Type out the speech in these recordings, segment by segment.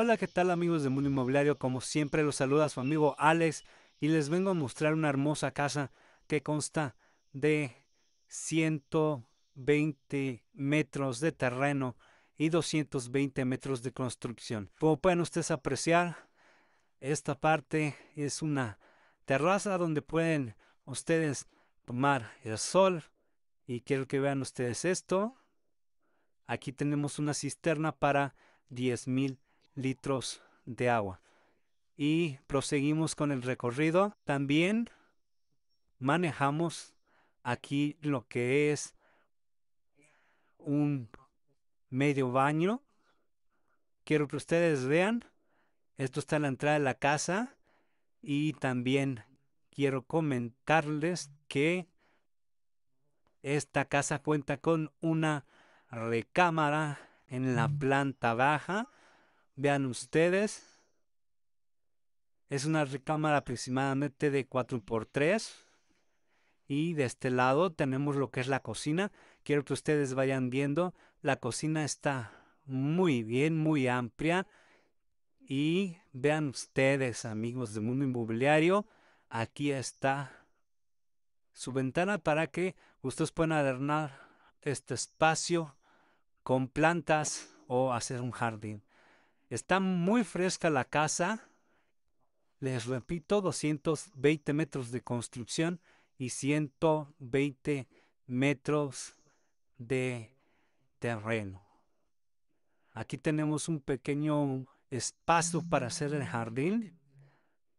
Hola, ¿qué tal amigos de Mundo Inmobiliario? Como siempre los saluda su amigo Alex y les vengo a mostrar una hermosa casa que consta de 120 metros de terreno y 220 metros de construcción. Como pueden ustedes apreciar, esta parte es una terraza donde pueden ustedes tomar el sol. Y quiero que vean ustedes esto. Aquí tenemos una cisterna para $10,000 litros de agua. Y proseguimos con el recorrido. También manejamos aquí lo que es un medio baño. Quiero que ustedes vean. Esto está en la entrada de la casa. Y también quiero comentarles que esta casa cuenta con una recámara en la planta baja Vean ustedes. Es una recámara aproximadamente de 4x3. Y de este lado tenemos lo que es la cocina. Quiero que ustedes vayan viendo. La cocina está muy bien, muy amplia. Y vean ustedes, amigos del mundo inmobiliario, aquí está su ventana para que ustedes puedan adornar este espacio con plantas o hacer un jardín. Está muy fresca la casa. Les repito, 220 metros de construcción y 120 metros de terreno. Aquí tenemos un pequeño espacio para hacer el jardín.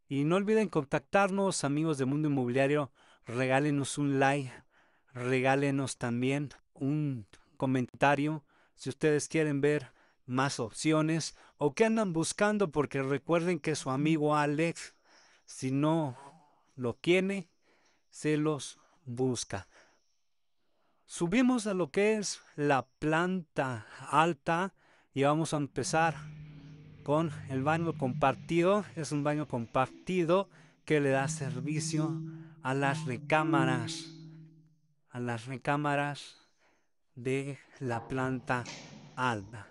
Y no olviden contactarnos, amigos de Mundo Inmobiliario. Regálenos un like, regálenos también un comentario. Si ustedes quieren ver más opciones o que andan buscando porque recuerden que su amigo Alex, si no lo tiene, se los busca. Subimos a lo que es la planta alta y vamos a empezar con el baño compartido. Es un baño compartido que le da servicio a las recámaras, a las recámaras de la planta alta.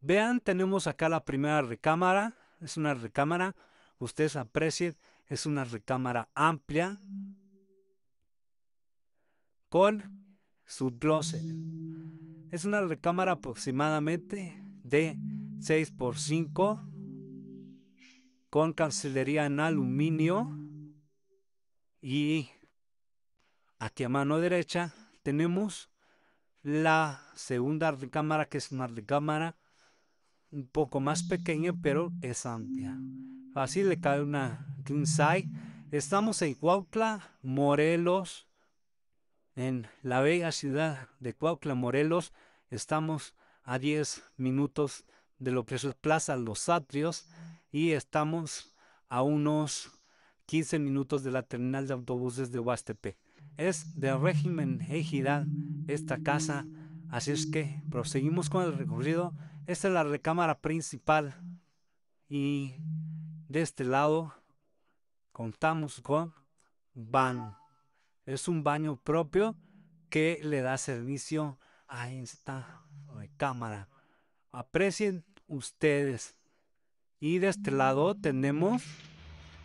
Vean, tenemos acá la primera recámara. Es una recámara, ustedes aprecien, es una recámara amplia con su closet. Es una recámara aproximadamente de 6 x 5 con cancelería en aluminio y aquí a mano derecha tenemos la segunda recámara que es una recámara un poco más pequeña, pero es amplia. Así le cae una side. Estamos en Cuautla, Morelos, en la bella ciudad de Cuautla, Morelos. Estamos a 10 minutos de lo que es Plaza Los Atrios y estamos a unos 15 minutos de la terminal de autobuses de Huastepe. Es de régimen ejidal esta casa Así es que proseguimos con el recorrido. Esta es la recámara principal y de este lado contamos con van, Es un baño propio que le da servicio a esta recámara. Aprecien ustedes. Y de este lado tenemos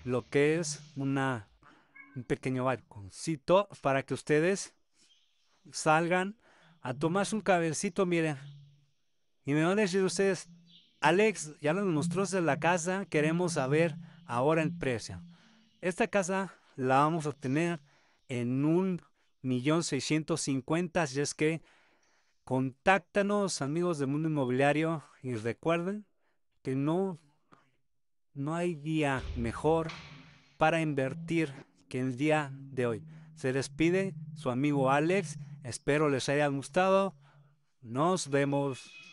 lo que es una, un pequeño balconcito para que ustedes salgan a tomarse un cabecito, miren. Y me van a decir ustedes, Alex, ya nos mostró la casa, queremos saber ahora el precio. Esta casa la vamos a obtener en un millón seiscientos cincuenta, así es que contáctanos, amigos del mundo inmobiliario, y recuerden que no, no hay día mejor para invertir que el día de hoy. Se despide su amigo Alex. Espero les haya gustado. Nos vemos.